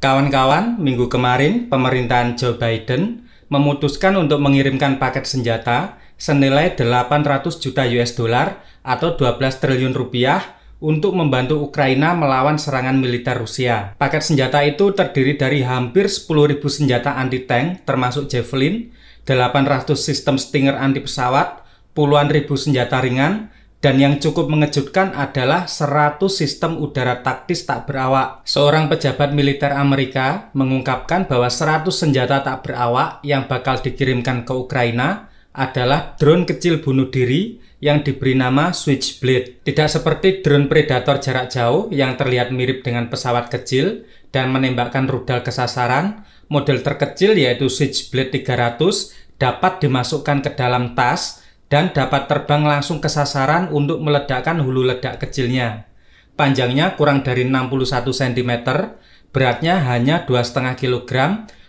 Kawan-kawan, minggu kemarin pemerintahan Joe Biden memutuskan untuk mengirimkan paket senjata senilai 800 juta US dollar atau 12 triliun rupiah untuk membantu Ukraina melawan serangan militer Rusia. Paket senjata itu terdiri dari hampir 10.000 senjata anti-tank termasuk Javelin, 800 sistem Stinger anti pesawat, puluhan ribu senjata ringan, dan yang cukup mengejutkan adalah 100 sistem udara taktis tak berawak. Seorang pejabat militer Amerika mengungkapkan bahwa 100 senjata tak berawak yang bakal dikirimkan ke Ukraina adalah drone kecil bunuh diri yang diberi nama Switchblade. Tidak seperti drone predator jarak jauh yang terlihat mirip dengan pesawat kecil dan menembakkan rudal ke sasaran, model terkecil yaitu Switchblade 300 dapat dimasukkan ke dalam tas dan dapat terbang langsung ke sasaran untuk meledakkan hulu ledak kecilnya. Panjangnya kurang dari 61 cm, beratnya hanya 2,5 kg,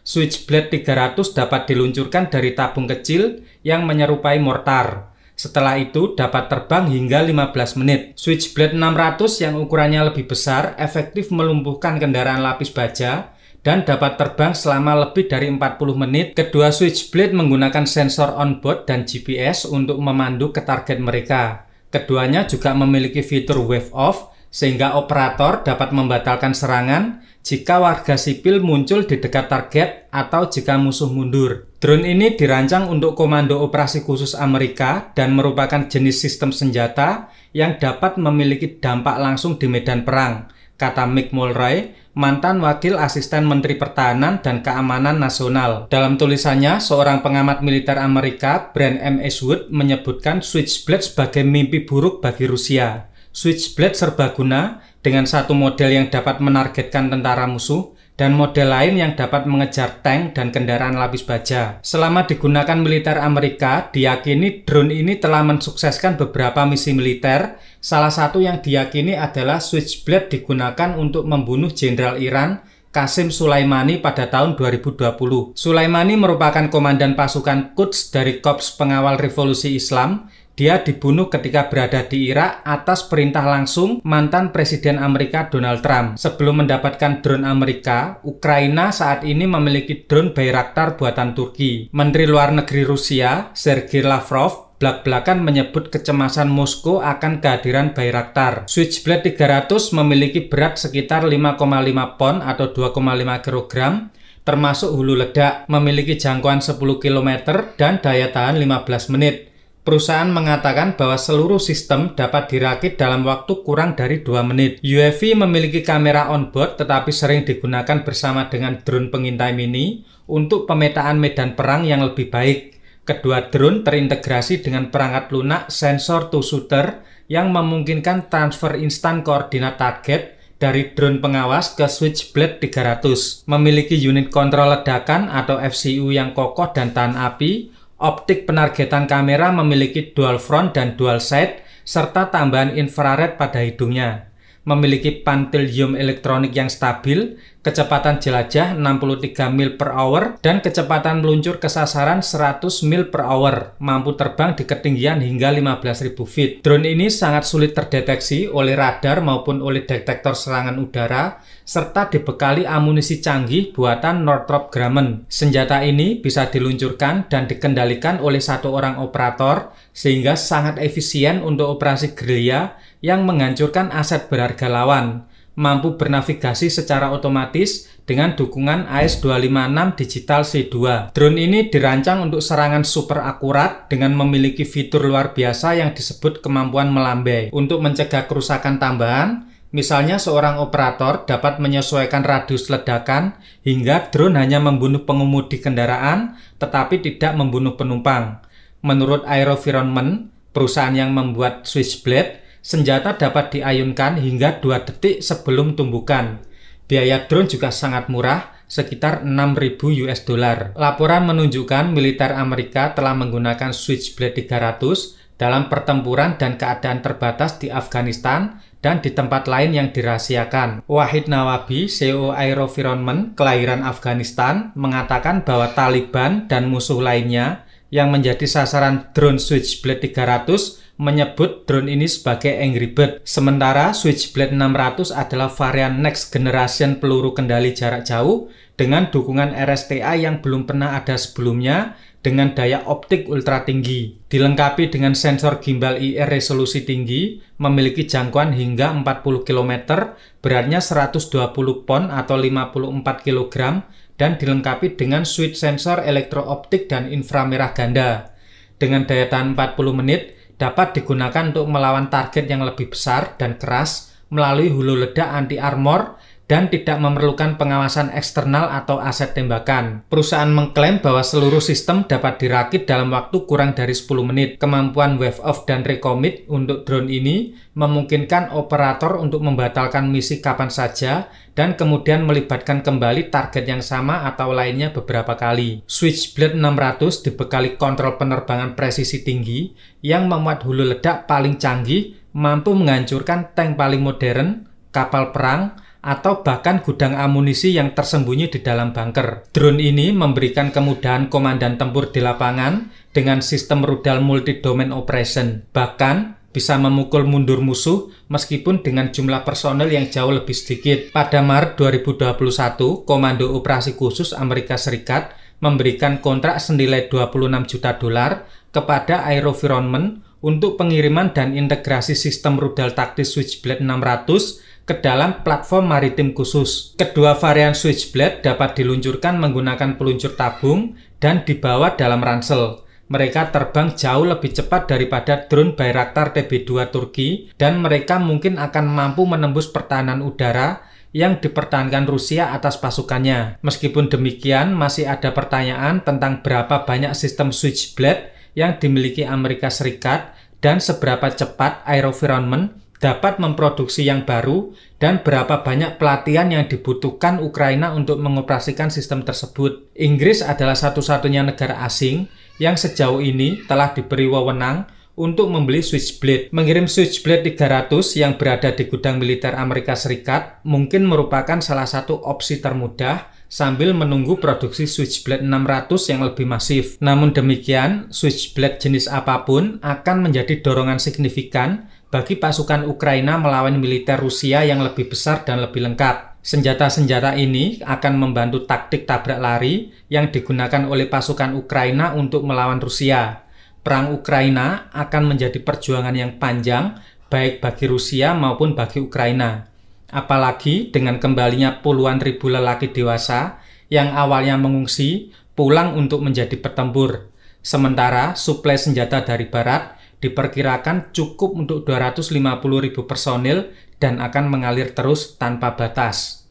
switchblade 300 dapat diluncurkan dari tabung kecil yang menyerupai mortar. Setelah itu dapat terbang hingga 15 menit. Switchblade 600 yang ukurannya lebih besar efektif melumpuhkan kendaraan lapis baja dan dapat terbang selama lebih dari 40 menit. Kedua Switchblade menggunakan sensor onboard dan GPS untuk memandu ke target mereka. Keduanya juga memiliki fitur wave off sehingga operator dapat membatalkan serangan jika warga sipil muncul di dekat target atau jika musuh mundur. Drone ini dirancang untuk komando operasi khusus Amerika dan merupakan jenis sistem senjata yang dapat memiliki dampak langsung di medan perang kata Mick Mulray, mantan wakil asisten Menteri Pertahanan dan Keamanan Nasional. Dalam tulisannya, seorang pengamat militer Amerika, Brand M. Eastwood, menyebutkan Switchblade sebagai mimpi buruk bagi Rusia. Switchblade serbaguna dengan satu model yang dapat menargetkan tentara musuh, dan model lain yang dapat mengejar tank dan kendaraan lapis baja. Selama digunakan militer Amerika, diyakini drone ini telah mensukseskan beberapa misi militer. Salah satu yang diyakini adalah Switchblade digunakan untuk membunuh Jenderal Iran Kasim Sulaimani pada tahun 2020. Sulaimani merupakan komandan pasukan Quds dari Korps Pengawal Revolusi Islam dia dibunuh ketika berada di Irak atas perintah langsung mantan Presiden Amerika Donald Trump. Sebelum mendapatkan drone Amerika, Ukraina saat ini memiliki drone Bayraktar buatan Turki. Menteri Luar Negeri Rusia, Sergei Lavrov, belak-belakan menyebut kecemasan Moskow akan kehadiran Bayraktar. Switchblade 300 memiliki berat sekitar 5,5 pon atau 2,5 kg, termasuk hulu ledak, memiliki jangkauan 10 km dan daya tahan 15 menit. Perusahaan mengatakan bahwa seluruh sistem dapat dirakit dalam waktu kurang dari 2 menit. UAV memiliki kamera onboard, tetapi sering digunakan bersama dengan drone pengintai mini untuk pemetaan medan perang yang lebih baik. Kedua drone terintegrasi dengan perangkat lunak sensor to shooter yang memungkinkan transfer instan koordinat target dari drone pengawas ke Switchblade 300. Memiliki unit kontrol ledakan atau FCU yang kokoh dan tahan api Optik penargetan kamera memiliki dual front dan dual side serta tambahan infrared pada hidungnya. Memiliki pantilium elektronik yang stabil kecepatan jelajah 63 mil per hour, dan kecepatan meluncur ke sasaran 100 mil per hour, mampu terbang di ketinggian hingga 15.000 feet. Drone ini sangat sulit terdeteksi oleh radar maupun oleh detektor serangan udara, serta dibekali amunisi canggih buatan Northrop Grumman. Senjata ini bisa diluncurkan dan dikendalikan oleh satu orang operator, sehingga sangat efisien untuk operasi gerilya yang menghancurkan aset berharga lawan mampu bernavigasi secara otomatis dengan dukungan AS256 Digital C2. Drone ini dirancang untuk serangan super akurat dengan memiliki fitur luar biasa yang disebut kemampuan melambai. Untuk mencegah kerusakan tambahan, misalnya seorang operator dapat menyesuaikan radius ledakan hingga drone hanya membunuh pengemudi kendaraan tetapi tidak membunuh penumpang. Menurut Aerovironment, perusahaan yang membuat Switchblade, Senjata dapat diayunkan hingga 2 detik sebelum tumbukan. Biaya drone juga sangat murah, sekitar 6.000 US dollar. Laporan menunjukkan militer Amerika telah menggunakan Switchblade 300 dalam pertempuran dan keadaan terbatas di Afghanistan dan di tempat lain yang dirahasiakan. Wahid Nawabi, CEO Aerovironment, kelahiran Afghanistan, mengatakan bahwa Taliban dan musuh lainnya yang menjadi sasaran drone Switchblade 300 menyebut drone ini sebagai Angry Bird. Sementara Switchblade 600 adalah varian next generation peluru kendali jarak jauh dengan dukungan RSTA yang belum pernah ada sebelumnya dengan daya optik ultra tinggi. Dilengkapi dengan sensor gimbal IR resolusi tinggi, memiliki jangkauan hingga 40 km, beratnya 120 pon atau 54 kg, dan dilengkapi dengan switch sensor elektrooptik dan inframerah ganda. Dengan daya tahan 40 menit, dapat digunakan untuk melawan target yang lebih besar dan keras melalui hulu ledak anti-armor dan tidak memerlukan pengawasan eksternal atau aset tembakan. Perusahaan mengklaim bahwa seluruh sistem dapat dirakit dalam waktu kurang dari 10 menit. Kemampuan wave off dan recommit untuk drone ini memungkinkan operator untuk membatalkan misi kapan saja dan kemudian melibatkan kembali target yang sama atau lainnya beberapa kali. Switchblade 600 dibekali kontrol penerbangan presisi tinggi yang memuat hulu ledak paling canggih mampu menghancurkan tank paling modern, kapal perang, atau bahkan gudang amunisi yang tersembunyi di dalam bunker. Drone ini memberikan kemudahan komandan tempur di lapangan dengan sistem rudal multi-domain operation, bahkan bisa memukul mundur musuh meskipun dengan jumlah personel yang jauh lebih sedikit. Pada Maret 2021, Komando Operasi Khusus Amerika Serikat memberikan kontrak senilai 26 juta dolar kepada Aerovironment untuk pengiriman dan integrasi sistem rudal taktis Switchblade 600 ke dalam platform maritim khusus. Kedua varian Switchblade dapat diluncurkan menggunakan peluncur tabung dan dibawa dalam ransel mereka terbang jauh lebih cepat daripada drone Bayraktar TB2 Turki dan mereka mungkin akan mampu menembus pertahanan udara yang dipertahankan Rusia atas pasukannya. Meskipun demikian, masih ada pertanyaan tentang berapa banyak sistem Switchblade yang dimiliki Amerika Serikat dan seberapa cepat AeroVironment dapat memproduksi yang baru dan berapa banyak pelatihan yang dibutuhkan Ukraina untuk mengoperasikan sistem tersebut. Inggris adalah satu-satunya negara asing yang sejauh ini telah diberi wewenang untuk membeli Switchblade. Mengirim Switchblade 300 yang berada di gudang militer Amerika Serikat mungkin merupakan salah satu opsi termudah sambil menunggu produksi Switchblade 600 yang lebih masif. Namun demikian, Switchblade jenis apapun akan menjadi dorongan signifikan bagi pasukan Ukraina melawan militer Rusia yang lebih besar dan lebih lengkap. Senjata-senjata ini akan membantu taktik tabrak lari yang digunakan oleh pasukan Ukraina untuk melawan Rusia. Perang Ukraina akan menjadi perjuangan yang panjang baik bagi Rusia maupun bagi Ukraina. Apalagi dengan kembalinya puluhan ribu lelaki dewasa yang awalnya mengungsi pulang untuk menjadi pertempur. Sementara suplai senjata dari barat diperkirakan cukup untuk 250 ribu personil dan akan mengalir terus tanpa batas.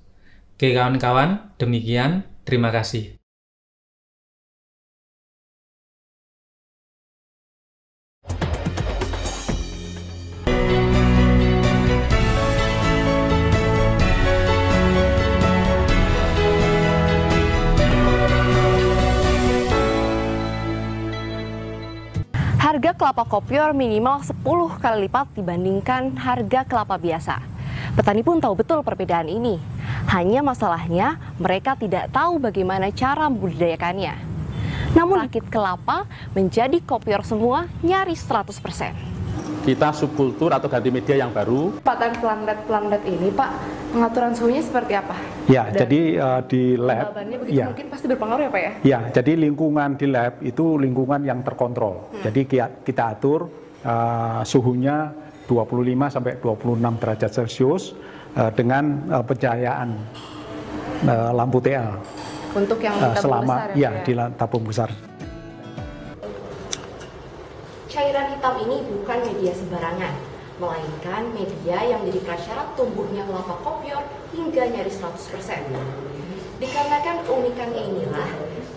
Oke kawan-kawan, demikian. Terima kasih. kelapa kopior minimal 10 kali lipat dibandingkan harga kelapa biasa. Petani pun tahu betul perbedaan ini. Hanya masalahnya mereka tidak tahu bagaimana cara membudidayakannya. Namun dikit kelapa menjadi kopior semua nyaris 100% kita subkultur atau ganti media yang baru. Pakan pelangdat-pelangdat ini, Pak, pengaturan suhunya seperti apa? Ya, Dan jadi uh, di lab ya. mungkin pasti berpengaruh ya, Pak ya? Ya, jadi lingkungan di lab itu lingkungan yang terkontrol. Hmm. Jadi kita atur uh, suhunya 25 sampai 26 derajat Celcius uh, dengan uh, pencahayaan uh, lampu TL. Untuk yang uh, selama besar ya, ya, ya di tabung besar. Cairan hitam ini bukan media sembarangan melainkan media yang menjadi prasyarat tumbuhnya kelapa kopior hingga nyaris 100%. Dikarenakan keunikannya inilah,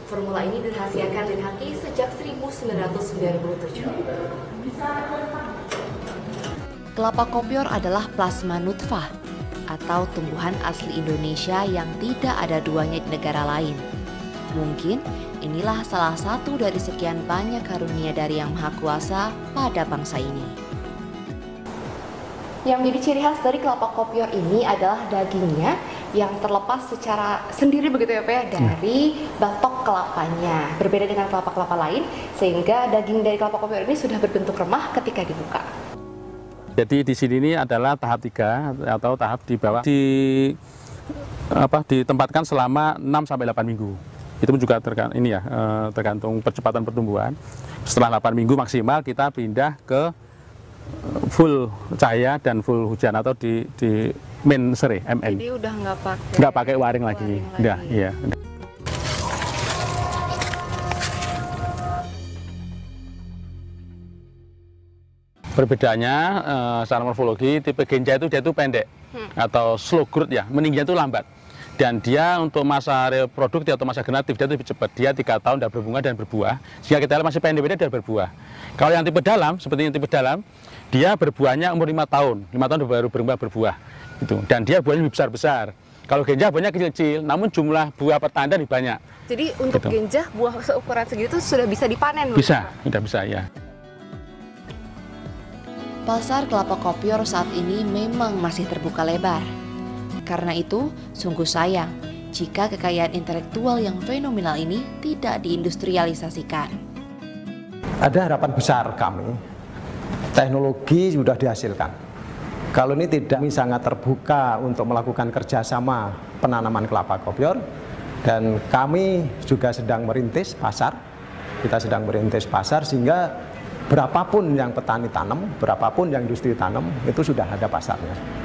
formula ini dirahasiakan Linhaki sejak 1997. Kelapa kopior adalah plasma nutfah atau tumbuhan asli Indonesia yang tidak ada duanya di negara lain. Mungkin inilah salah satu dari sekian banyak karunia dari Yang Maha Kuasa pada bangsa ini. Yang menjadi ciri khas dari kelapa kopior ini adalah dagingnya yang terlepas secara sendiri begitu ya Pak ya iya. dari batok kelapanya. Berbeda dengan kelapa-kelapa lain sehingga daging dari kelapa kopior ini sudah berbentuk remah ketika dibuka. Jadi di sini ini adalah tahap tiga atau tahap di bawah di apa ditempatkan selama 6 sampai 8 minggu. Itu juga tergantung ini ya eh, tergantung percepatan pertumbuhan. Setelah 8 minggu maksimal kita pindah ke full cahaya dan full hujan atau di di min seri MN. Jadi udah nggak pakai nggak pakai waring, waring lagi. lagi. Udah, iya. Perbedaannya uh, eh, secara morfologi tipe genja itu dia itu pendek hmm. atau slow growth ya, meningginya itu lambat dan dia untuk masa reproduktif atau masa generatif dia lebih cepat dia tiga tahun dan berbunga dan berbuah jika kita lihat masih pendek dan berbuah kalau yang tipe dalam seperti yang tipe dalam dia berbuahnya umur lima tahun lima tahun baru berbuah berbuah itu dan dia buahnya lebih besar besar kalau genjah buahnya kecil-kecil, namun jumlah buah pertanda lebih banyak. Jadi untuk gitu. genjah buah seukuran segitu sudah bisa dipanen? Bisa, tidak sudah bisa ya. Pasar kelapa kopior saat ini memang masih terbuka lebar. Karena itu, sungguh sayang jika kekayaan intelektual yang fenomenal ini tidak diindustrialisasikan. Ada harapan besar kami, teknologi sudah dihasilkan. Kalau ini tidak kami sangat terbuka untuk melakukan kerjasama penanaman kelapa kopior, dan kami juga sedang merintis pasar, kita sedang merintis pasar sehingga berapapun yang petani tanam, berapapun yang industri tanam, itu sudah ada pasarnya.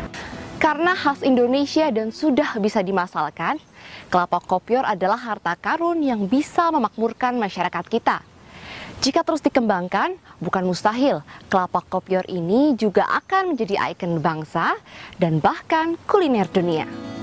Karena khas Indonesia dan sudah bisa dimasalkan, kelapa kopior adalah harta karun yang bisa memakmurkan masyarakat kita. Jika terus dikembangkan, bukan mustahil kelapa kopior ini juga akan menjadi ikon bangsa dan bahkan kuliner dunia.